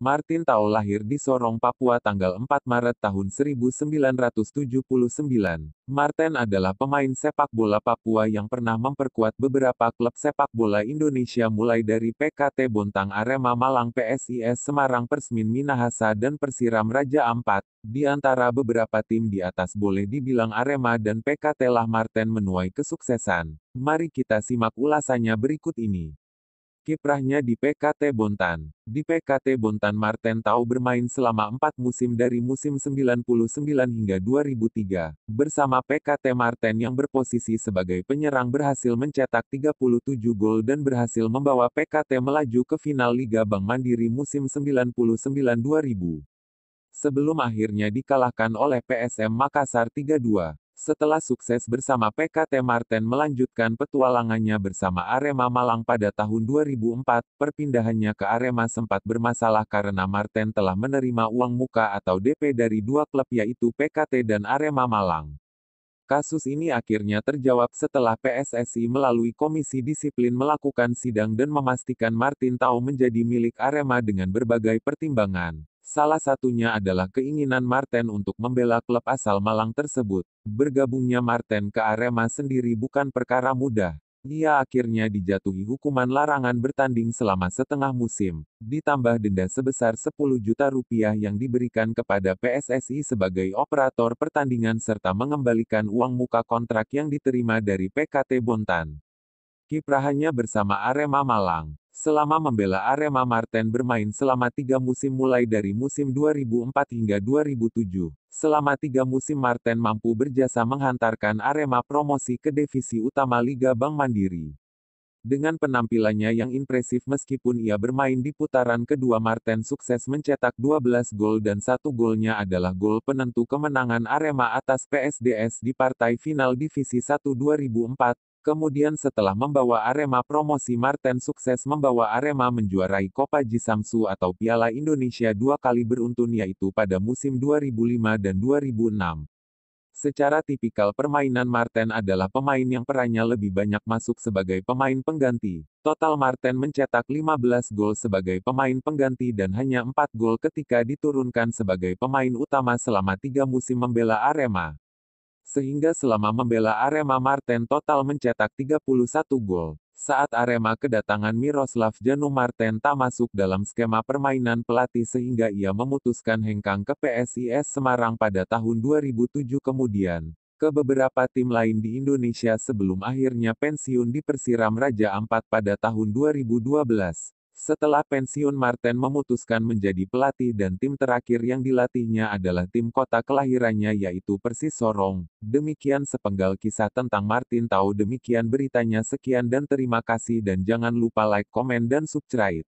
Martin Tao lahir di Sorong, Papua tanggal 4 Maret tahun 1979. Martin adalah pemain sepak bola Papua yang pernah memperkuat beberapa klub sepak bola Indonesia mulai dari PKT Bontang Arema Malang PSIS Semarang Persmin Minahasa dan Persiram Raja Ampat. Di antara beberapa tim di atas boleh dibilang Arema dan PKT lah Martin menuai kesuksesan. Mari kita simak ulasannya berikut ini. Kiprahnya di PKT Bontan. Di PKT Bontan Marten Tau bermain selama empat musim dari musim 99 hingga 2003. Bersama PKT Marten yang berposisi sebagai penyerang berhasil mencetak 37 gol dan berhasil membawa PKT melaju ke final Liga Bank Mandiri musim 99-2000. Sebelum akhirnya dikalahkan oleh PSM Makassar 3-2. Setelah sukses bersama PKT Martin melanjutkan petualangannya bersama Arema Malang pada tahun 2004, perpindahannya ke Arema sempat bermasalah karena Martin telah menerima uang muka atau DP dari dua klub yaitu PKT dan Arema Malang. Kasus ini akhirnya terjawab setelah PSSI melalui Komisi Disiplin melakukan sidang dan memastikan Martin tahu menjadi milik Arema dengan berbagai pertimbangan. Salah satunya adalah keinginan Martin untuk membela klub asal Malang tersebut. Bergabungnya Martin ke Arema sendiri bukan perkara mudah. Ia akhirnya dijatuhi hukuman larangan bertanding selama setengah musim, ditambah denda sebesar 10 juta rupiah yang diberikan kepada PSSI sebagai operator pertandingan serta mengembalikan uang muka kontrak yang diterima dari PKT Bontan. Kiprahannya bersama Arema Malang Selama membela Arema Marten bermain selama tiga musim mulai dari musim 2004 hingga 2007. Selama tiga musim Marten mampu berjasa menghantarkan Arema promosi ke divisi utama Liga Bank Mandiri. Dengan penampilannya yang impresif meskipun ia bermain di putaran kedua Marten sukses mencetak 12 gol dan satu golnya adalah gol penentu kemenangan Arema atas PSDS di partai final Divisi 1 2004, Kemudian setelah membawa Arema promosi Marten sukses membawa Arema menjuarai Copa Jisamsu atau Piala Indonesia dua kali beruntun yaitu pada musim 2005 dan 2006. Secara tipikal permainan Marten adalah pemain yang perannya lebih banyak masuk sebagai pemain pengganti. Total Marten mencetak 15 gol sebagai pemain pengganti dan hanya 4 gol ketika diturunkan sebagai pemain utama selama tiga musim membela Arema sehingga selama membela Arema Marten total mencetak 31 gol. Saat Arema kedatangan Miroslav Janu Marten tak masuk dalam skema permainan pelatih sehingga ia memutuskan hengkang ke PSIS Semarang pada tahun 2007 kemudian ke beberapa tim lain di Indonesia sebelum akhirnya pensiun di Persiram Raja Ampat pada tahun 2012. Setelah pensiun Martin memutuskan menjadi pelatih dan tim terakhir yang dilatihnya adalah tim kota kelahirannya yaitu Persis Sorong. Demikian sepenggal kisah tentang Martin tahu demikian beritanya sekian dan terima kasih dan jangan lupa like, komen dan subscribe.